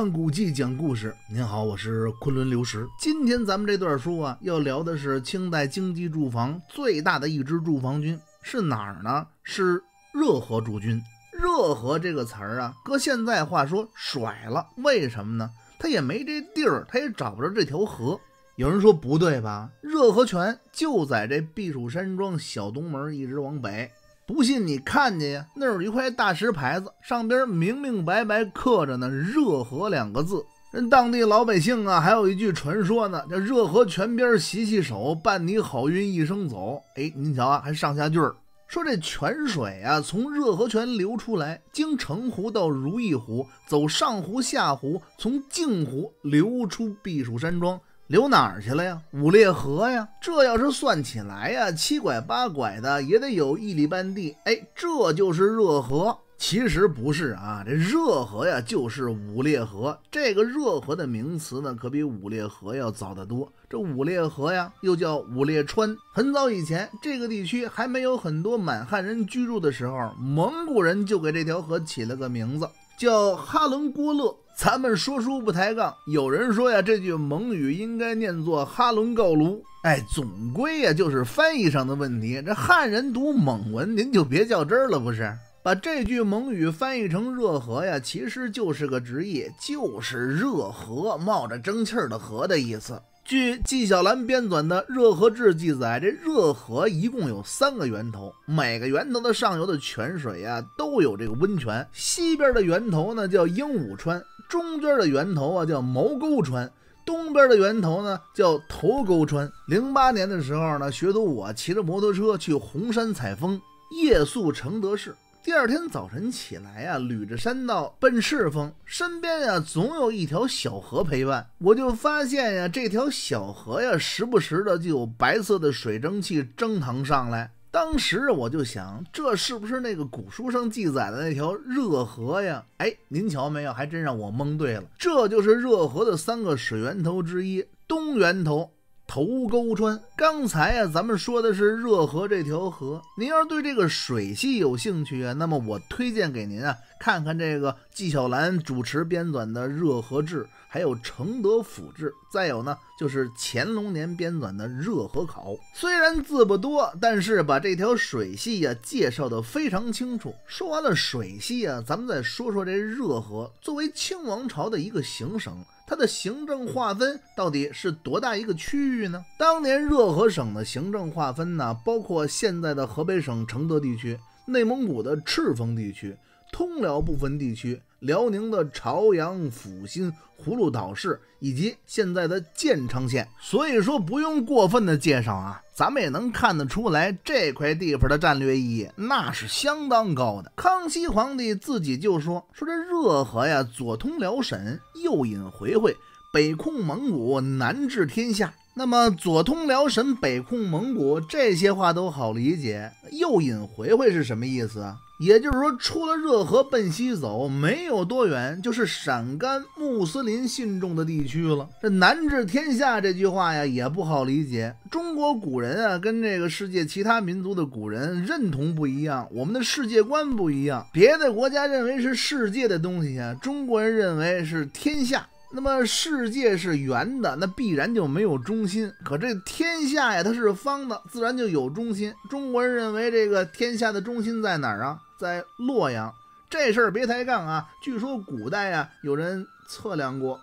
看古迹，讲故事。您好，我是昆仑刘石。今天咱们这段书啊，要聊的是清代经济住房最大的一支驻防军是哪儿呢？是热河驻军。热河这个词儿啊，搁现在话说甩了。为什么呢？他也没这地儿，他也找不着这条河。有人说不对吧？热河泉就在这避暑山庄小东门，一直往北。不信你看见呀？那有一块大石牌子，上边明明白白刻着呢“热河”两个字。人当地老百姓啊，还有一句传说呢：叫“热河泉边洗洗手，伴你好运一生走”。哎，您瞧啊，还上下句儿，说这泉水啊，从热河泉流出来，经澄湖到如意湖，走上湖下湖，从镜湖流出避暑山庄。流哪儿去了呀？五列河呀，这要是算起来呀，七拐八拐的也得有一里半地。哎，这就是热河，其实不是啊，这热河呀就是五列河。这个热河的名词呢，可比五列河要早得多。这五列河呀，又叫五列川。很早以前，这个地区还没有很多满汉人居住的时候，蒙古人就给这条河起了个名字，叫哈伦郭勒。咱们说书不抬杠，有人说呀，这句蒙语应该念作哈伦告卢。哎，总归呀，就是翻译上的问题。这汉人读蒙文，您就别较真了，不是？把这句蒙语翻译成热河呀，其实就是个直译，就是热河冒着蒸汽的河的意思。据纪晓岚编纂的《热河志》记载，这热河一共有三个源头，每个源头的上游的泉水呀，都有这个温泉。西边的源头呢，叫鹦鹉川。中间的源头啊叫毛沟川，东边的源头呢叫头沟川。零八年的时候呢，学徒我骑着摩托车去红山采风，夜宿承德市。第二天早晨起来啊，捋着山道奔赤峰，身边啊总有一条小河陪伴。我就发现呀，这条小河呀，时不时的就有白色的水蒸气蒸腾上来。当时我就想，这是不是那个古书上记载的那条热河呀？哎，您瞧没有，还真让我蒙对了，这就是热河的三个水源头之一，东源头。头沟川，刚才啊，咱们说的是热河这条河。您要是对这个水系有兴趣啊，那么我推荐给您啊，看看这个纪晓岚主持编纂的《热河志》，还有《承德府志》，再有呢，就是乾隆年编纂的《热河考》。虽然字不多，但是把这条水系啊介绍的非常清楚。说完了水系啊，咱们再说说这热河，作为清王朝的一个行省。它的行政划分到底是多大一个区域呢？当年热河省的行政划分呢，包括现在的河北省承德地区、内蒙古的赤峰地区。通辽部分地区，辽宁的朝阳、阜新、葫芦岛市，以及现在的建昌县。所以说不用过分的介绍啊，咱们也能看得出来这块地方的战略意义那是相当高的。康熙皇帝自己就说：“说这热河呀，左通辽沈，右引回回，北控蒙古，南治天下。”那么左通辽沈，北控蒙古，这些话都好理解。右引回回是什么意思？也就是说，出了热河奔西走，没有多远就是陕甘穆斯林信众的地区了。这南至天下这句话呀，也不好理解。中国古人啊，跟这个世界其他民族的古人认同不一样，我们的世界观不一样。别的国家认为是世界的东西啊，中国人认为是天下。那么世界是圆的，那必然就没有中心。可这天下呀，它是方的，自然就有中心。中国人认为这个天下的中心在哪儿啊？在洛阳。这事儿别抬杠啊！据说古代啊，有人测量过，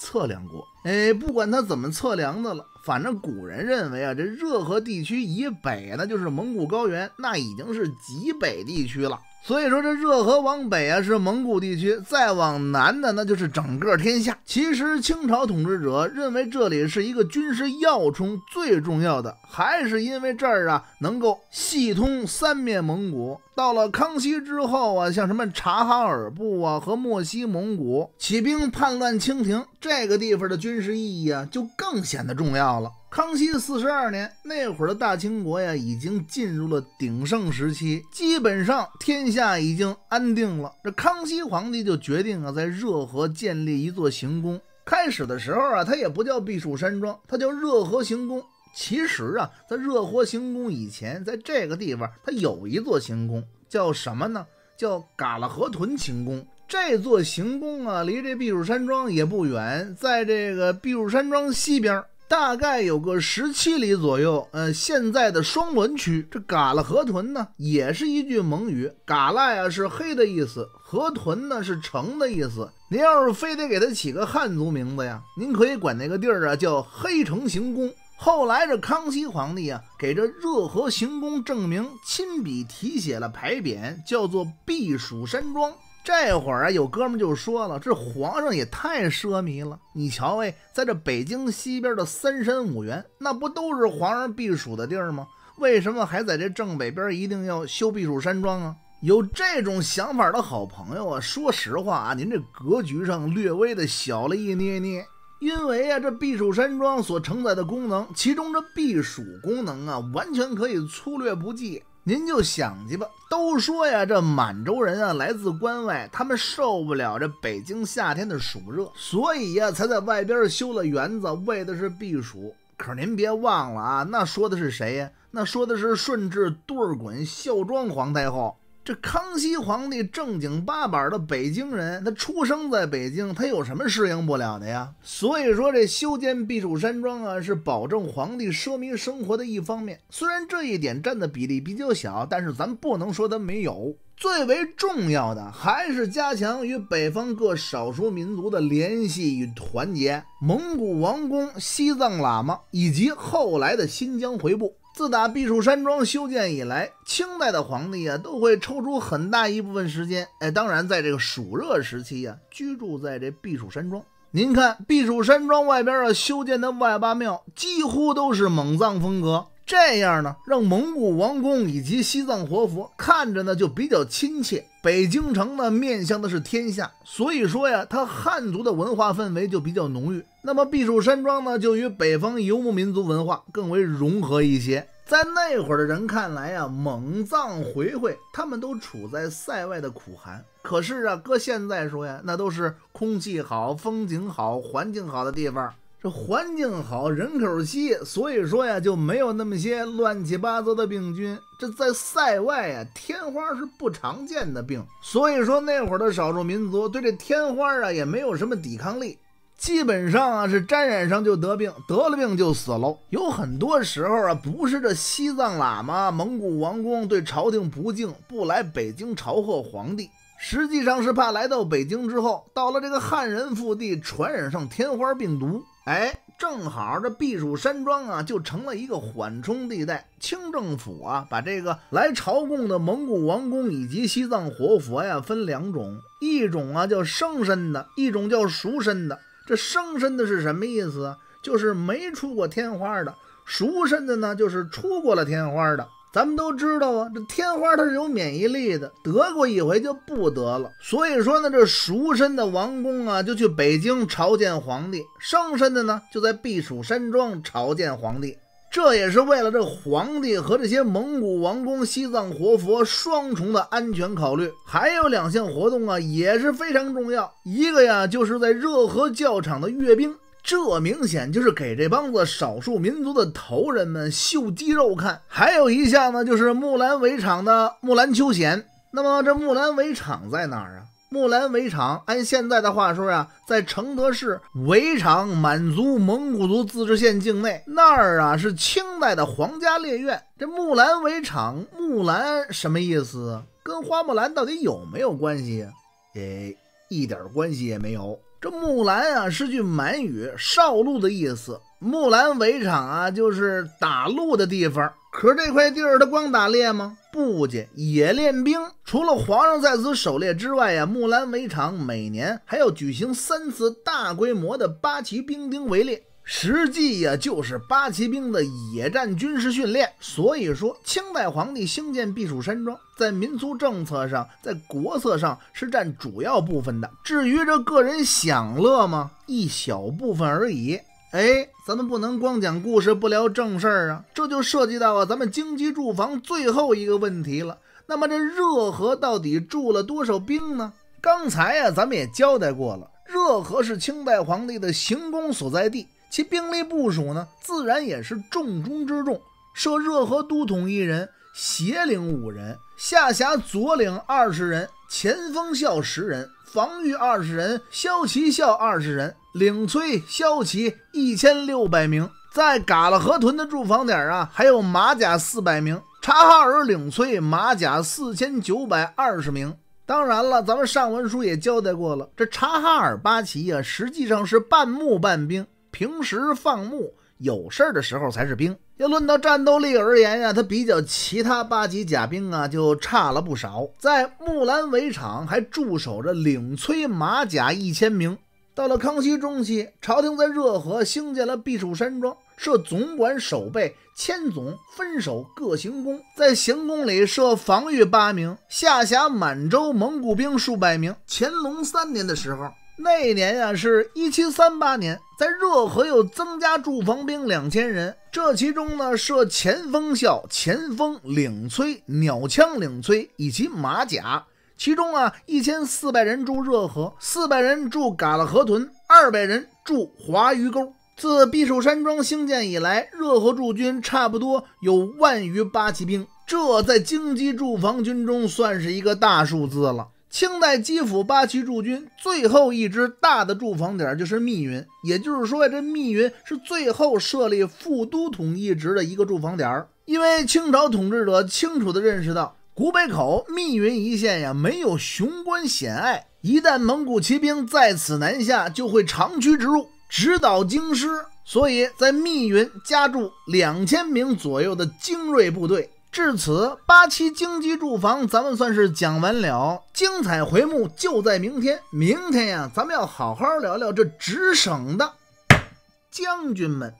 测量过。哎，不管他怎么测量的了。反正古人认为啊，这热河地区以北呢，就是蒙古高原，那已经是极北地区了。所以说，这热河往北啊是蒙古地区，再往南的那就是整个天下。其实清朝统治者认为这里是一个军事要冲，最重要的还是因为这儿啊能够系通三面蒙古。到了康熙之后啊，像什么察哈尔部啊和漠西蒙古起兵叛乱，清廷这个地方的军事意义啊就更显得重要。康熙四十二年那会儿的大清国呀，已经进入了鼎盛时期，基本上天下已经安定了。这康熙皇帝就决定啊，在热河建立一座行宫。开始的时候啊，它也不叫避暑山庄，它叫热河行宫。其实啊，在热河行宫以前，在这个地方它有一座行宫，叫什么呢？叫嘎拉河屯行宫。这座行宫啊，离这避暑山庄也不远，在这个避暑山庄西边。大概有个十七里左右，呃，现在的双滦区。这嘎啦河豚呢，也是一句蒙语。嘎啦呀是黑的意思，河豚呢是城的意思。您要是非得给它起个汉族名字呀，您可以管那个地儿啊叫黑城行宫。后来这康熙皇帝啊，给这热河行宫正名，亲笔题写了牌匾，叫做避暑山庄。这会儿啊，有哥们就说了：“这皇上也太奢靡了！你瞧哎，在这北京西边的三山五园，那不都是皇上避暑的地儿吗？为什么还在这正北边一定要修避暑山庄啊？”有这种想法的好朋友啊，说实话啊，您这格局上略微的小了一捏捏。因为啊，这避暑山庄所承载的功能，其中这避暑功能啊，完全可以粗略不计。您就想去吧。都说呀，这满洲人啊，来自关外，他们受不了这北京夏天的暑热，所以呀，才在外边修了园子，为的是避暑。可是您别忘了啊，那说的是谁呀？那说的是顺治、多尔衮、孝庄皇太后。这康熙皇帝正经八板的北京人，他出生在北京，他有什么适应不了的呀？所以说，这修建避暑山庄啊，是保证皇帝奢靡生活的一方面。虽然这一点占的比例比较小，但是咱不能说他没有。最为重要的还是加强与北方各少数民族的联系与团结，蒙古王宫、西藏喇嘛以及后来的新疆回部。自打避暑山庄修建以来，清代的皇帝啊都会抽出很大一部分时间，哎，当然在这个暑热时期呀，居住在这避暑山庄。您看，避暑山庄外边啊修建的外八庙几乎都是蒙藏风格。这样呢，让蒙古王宫以及西藏活佛看着呢就比较亲切。北京城呢面向的是天下，所以说呀，它汉族的文化氛围就比较浓郁。那么避暑山庄呢，就与北方游牧民族文化更为融合一些。在那会儿的人看来呀，蒙、藏、回回他们都处在塞外的苦寒。可是啊，搁现在说呀，那都是空气好、风景好、环境好的地方。这环境好，人口稀，所以说呀就没有那么些乱七八糟的病菌。这在塞外啊，天花是不常见的病，所以说那会儿的少数民族对这天花啊也没有什么抵抗力，基本上啊是沾染上就得病，得了病就死了。有很多时候啊，不是这西藏喇嘛、蒙古王公对朝廷不敬，不来北京朝贺皇帝，实际上是怕来到北京之后，到了这个汉人腹地，传染上天花病毒。哎，正好这避暑山庄啊，就成了一个缓冲地带。清政府啊，把这个来朝贡的蒙古王公以及西藏活佛呀，分两种：一种啊叫生身的，一种叫熟身的。这生身的是什么意思就是没出过天花的；熟身的呢，就是出过了天花的。咱们都知道啊，这天花它是有免疫力的，得过一回就不得了。所以说呢，这赎身的王公啊，就去北京朝见皇帝；生身的呢，就在避暑山庄朝见皇帝。这也是为了这皇帝和这些蒙古王公、西藏活佛双重的安全考虑。还有两项活动啊，也是非常重要。一个呀，就是在热河教场的阅兵。这明显就是给这帮子少数民族的头人们秀肌肉看。还有一项呢，就是木兰围场的木兰秋闲。那么这木兰围场在哪儿啊？木兰围场按现在的话说呀，在承德市围场满族蒙古族自治县境内。那儿啊是清代的皇家猎苑。这木兰围场“木兰”什么意思？跟花木兰到底有没有关系啊？一点关系也没有。这木兰啊是句满语，少鹿的意思。木兰围场啊就是打鹿的地方。可是这块地儿，它光打猎吗？不，仅也练兵。除了皇上在此狩猎之外啊，木兰围场每年还要举行三次大规模的八旗兵丁围猎。实际呀，就是八旗兵的野战军事训练。所以说，清代皇帝兴建避暑山庄，在民族政策上，在国策上是占主要部分的。至于这个人享乐吗？一小部分而已。哎，咱们不能光讲故事，不聊正事儿啊！这就涉及到啊，咱们经济住房最后一个问题了。那么这热河到底住了多少兵呢？刚才呀，咱们也交代过了，热河是清代皇帝的行宫所在地。其兵力部署呢，自然也是重中之重。设热河都统一人，协领五人，下辖左领二十人，前锋校十人，防御二十人，骁骑校二十人，领催骁骑一千六百名。在嘎拉河屯的驻防点啊，还有马甲四百名，察哈尔领催马甲四千九百二十名。当然了，咱们上文书也交代过了，这察哈尔八旗啊，实际上是半牧半兵。平时放牧，有事儿的时候才是兵。要论到战斗力而言呀，他比较其他八级甲兵啊，就差了不少。在木兰围场还驻守着领催马甲一千名。到了康熙中期，朝廷在热河兴建了避暑山庄，设总管、守备、千总，分守各行宫。在行宫里设防御八名，下辖满洲、蒙古兵数百名。乾隆三年的时候。那年呀，是一七三八年，在热河又增加驻防兵两千人，这其中呢设前锋校、前锋领催、鸟枪领催以及马甲，其中啊一千四百人驻热河，四百人驻嘎拉河屯，二百人驻华鱼沟。自避暑山庄兴建以来，热河驻军差不多有万余八旗兵，这在京畿驻防军中算是一个大数字了。清代基辅八旗驻军最后一支大的驻防点就是密云，也就是说，这密云是最后设立副都统一职的一个驻防点。因为清朝统治者清楚地认识到，古北口、密云一线呀，没有雄关险隘，一旦蒙古骑兵在此南下，就会长驱直入，直捣京师。所以在密云加驻两千名左右的精锐部队。至此，八七经济住房咱们算是讲完了。精彩回目就在明天，明天呀，咱们要好好聊聊这直省的将军们。